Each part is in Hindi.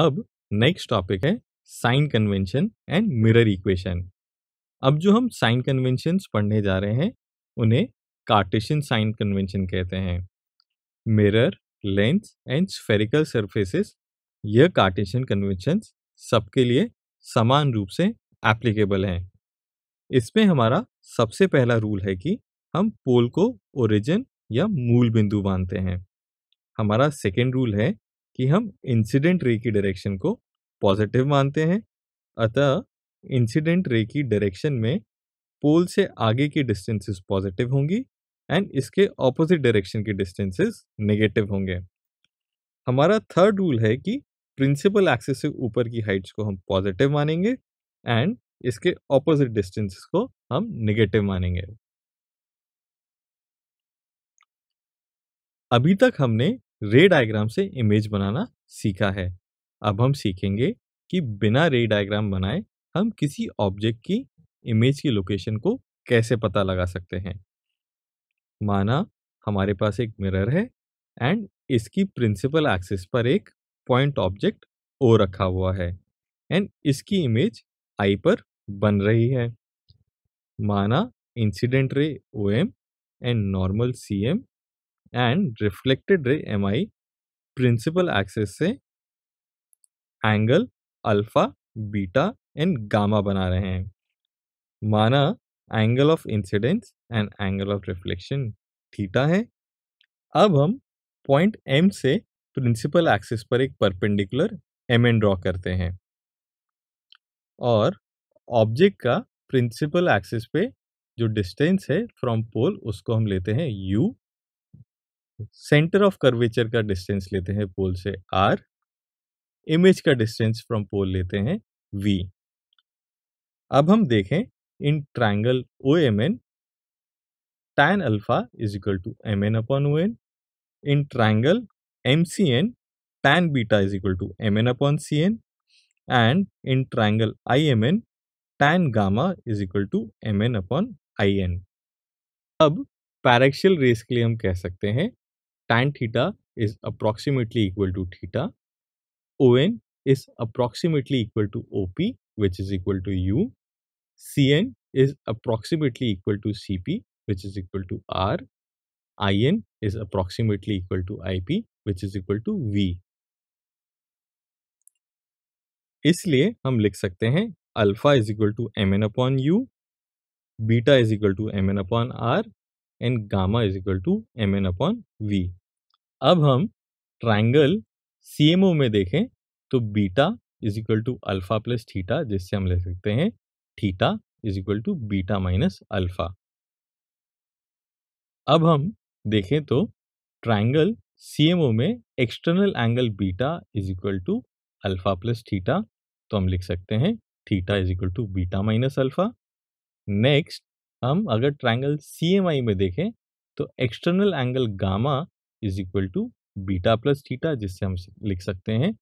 अब नेक्स्ट टॉपिक है sign convention and mirror equation अब जो हम साइन कन्वेंशन पढ़ने जा रहे हैं उन्हें कार्टेशियन साइन कन्वेंशन कहते हैं mirror lens and spherical surfaces यह कार्टेशियन कन्वेंशन सबके लिए समान रूप से एप्लीकेबल हैं इसमें हमारा सबसे पहला रूल है कि हम पोल को ओरिजिन या मूल बिंदु मानते हैं हमारा सेकेंड रूल है कि हम इंसिडेंट रे की डायरेक्शन को पॉजिटिव मानते हैं अतः इंसिडेंट रे की डायरेक्शन में पोल से आगे की डिस्टेंसेस पॉजिटिव होंगी एंड इसके ऑपोजिट डायरेक्शन की डिस्टेंसेस नेगेटिव होंगे हमारा थर्ड रूल है कि प्रिंसिपल एक्सिस से ऊपर की हाइट्स को हम पॉजिटिव मानेंगे एंड इसके ऑपोजिट डिस्टेंसेस को हम नेगेटिव मानेंगे अभी तक हमने रे डायग्राम से इमेज बनाना सीखा है अब हम सीखेंगे कि बिना रे डायग्राम बनाए हम किसी ऑब्जेक्ट की इमेज की लोकेशन को कैसे पता लगा सकते हैं माना हमारे पास एक मिरर है एंड इसकी प्रिंसिपल एक्सिस पर एक पॉइंट ऑब्जेक्ट ओ रखा हुआ है एंड इसकी इमेज आई पर बन रही है माना incident ray O M and normal C M and reflected ray M I principal axis से angle alpha beta and gamma बना रहे हैं माना angle of incidence and angle of reflection theta है अब हम पॉइंट एम से प्रिंसिपल एक्सिस पर एक परपेंडिकुलर एम एन ड्रॉ करते हैं और ऑब्जेक्ट का प्रिंसिपल एक्सिस पे जो डिस्टेंस है फ्रॉम पोल उसको हम लेते हैं यू सेंटर ऑफ कर्वेचर का डिस्टेंस लेते हैं पोल से आर इमेज का डिस्टेंस फ्रॉम पोल लेते हैं वी अब हम देखें in triangle O M N tan alpha is equal to M N upon O N in triangle M C N tan beta is equal to M N upon C N and in triangle I M N tan gamma is equal to M N upon I N अब पैरेक्शियल रेस के लिए हम कह सकते हैं tan theta is approximately equal to theta. On is approximately equal to OP, which is equal to U. CN is approximately equal to CP, which is equal to R. IN is approximately equal to IP, which is equal to V. इसलिए हम लिख सकते हैं alpha is equal to M N upon U beta is equal to M N upon R and gamma is equal to M N upon V अब हम ट्राइंगल सी में देखें तो beta is equal to alpha plus theta जिससे हम ले सकते हैं theta is equal to beta minus alpha अब हम देखें तो ट्राइंगल ओ में external angle beta is equal to alpha plus theta तो हम लिख सकते हैं theta is equal to beta minus alpha next हम अगर ट्राइंगल सी में देखें तो external angle gamma is equal to beta plus theta जिससे हम लिख सकते हैं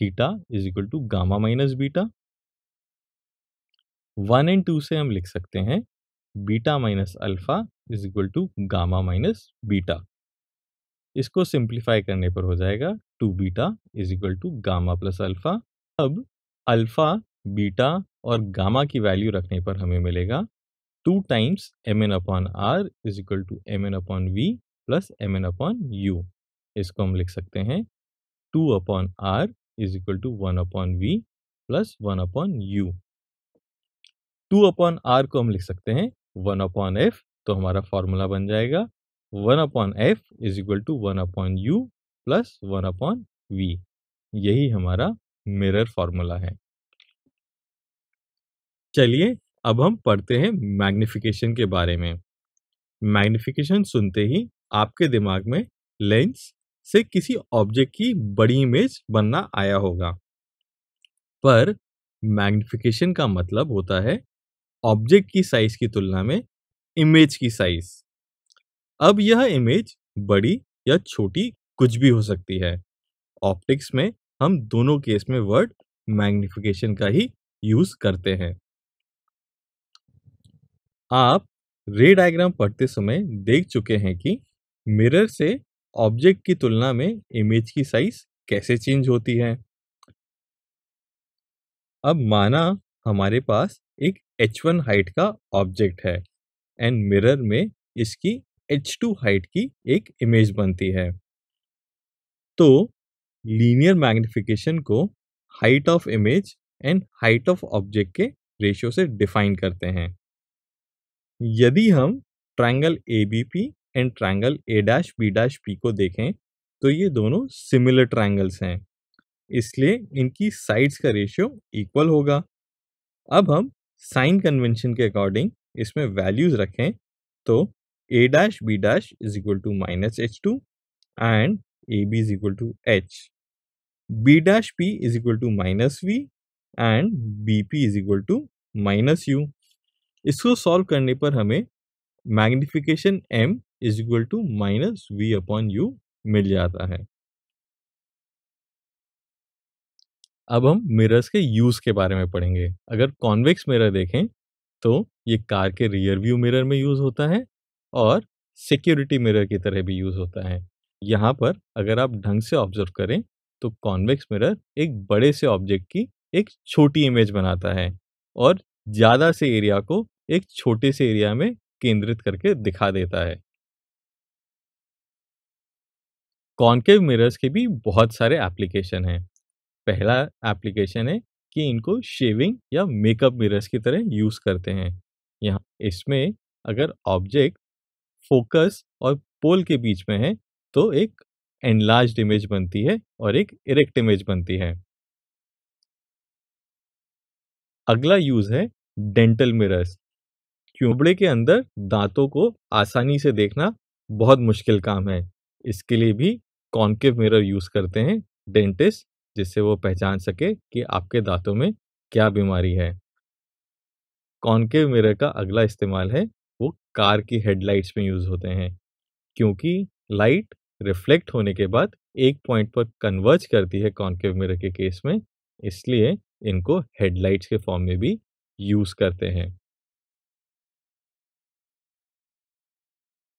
theta is equal to gamma minus beta one and two से हम लिख सकते हैं beta minus alpha is equal to gamma minus beta इसको सिंप्लीफाई करने पर हो जाएगा two beta is equal to gamma plus alpha अब अल्फा बीटा और गामा की वैल्यू रखने पर हमें मिलेगा two times M N upon R is equal to M N upon V plus M N upon U इसको हम लिख सकते हैं two upon R is equal to one upon V plus one upon U two upon R को हम लिख सकते हैं वन अपॉन एफ तो हमारा फॉर्मूला बन जाएगा one upon F is equal to one upon U plus one upon V यही हमारा मिरर फॉर्मूला है चलिए अब हम पढ़ते हैं मैग्निफिकेशन के बारे में मैग्निफिकेशन सुनते ही आपके दिमाग में लेंस से किसी ऑब्जेक्ट की बड़ी इमेज बनना आया होगा पर मैग्निफिकेशन का मतलब होता है ऑब्जेक्ट की साइज की तुलना में इमेज की साइज अब यह इमेज बड़ी या छोटी कुछ भी हो सकती है ऑप्टिक्स में हम दोनों केस में वर्ड मैग्निफिकेशन का ही यूज करते हैं आप रे डायग्राम पढ़ते समय देख चुके हैं कि मिरर से ऑब्जेक्ट की तुलना में इमेज की साइज कैसे चेंज होती है अब माना हमारे पास एक h1 हाइट का ऑब्जेक्ट है एंड मिरर में इसकी h2 हाइट की एक इमेज बनती है तो लीनियर मैग्निफिकेशन को height of image and height of object के रेशियो से डिफाइन करते हैं यदि हम triangle A B P and triangle A dash B dash P को देखें तो ये दोनों सिमिलर ट्राइंगल्स हैं इसलिए इनकी साइड्स का रेशियो इक्वल होगा अब हम साइन कन्वेंशन के अकॉर्डिंग इसमें वैल्यूज रखें तो A dash B dash is equal to minus H two and A B is equal to H B dash P is equal to minus V and B P is equal to minus U इसको सॉल्व करने पर हमें magnification M is equal to minus V upon U मिल जाता है अब हम मिरर्स के यूज़ के बारे में पढ़ेंगे अगर कॉन्वेक्स मिरर देखें तो ये कार के रियर व्यू मिरर में यूज़ होता है और सिक्योरिटी मिरर की तरह भी यूज़ होता है यहाँ पर अगर आप ढंग से ऑब्जर्व करें तो कॉन्वेक्स मिरर एक बड़े से ऑब्जेक्ट की एक छोटी इमेज बनाता है और ज़्यादा से एरिया को एक छोटे से एरिया में केंद्रित करके दिखा देता है कॉन्केव मिरर्स के भी बहुत सारे एप्लीकेशन हैं पहला एप्लीकेशन है कि इनको शेविंग या मेकअप मिरर्स की तरह यूज़ करते हैं यहाँ इसमें अगर ऑब्जेक्ट फोकस और पोल के बीच में है तो एक एनलार्ज इमेज बनती है और एक इरेक्ट इमेज बनती है अगला यूज़ है डेंटल मिरर्स क्यूबड़े के अंदर दांतों को आसानी से देखना बहुत मुश्किल काम है इसके लिए भी कॉन्केव मिरर यूज़ करते हैं डेंटिस्ट जिससे वो पहचान सके कि आपके दांतों में क्या बीमारी है कॉन्केव मिरर का अगला इस्तेमाल है वो कार की हेडलाइट्स में यूज़ होते हैं क्योंकि लाइट रिफ्लेक्ट होने के बाद एक पॉइंट पर कन्वर्ज करती है कॉन्केव मिरर के केस में इसलिए इनको हेडलाइट्स के फॉर्म में भी यूज़ करते हैं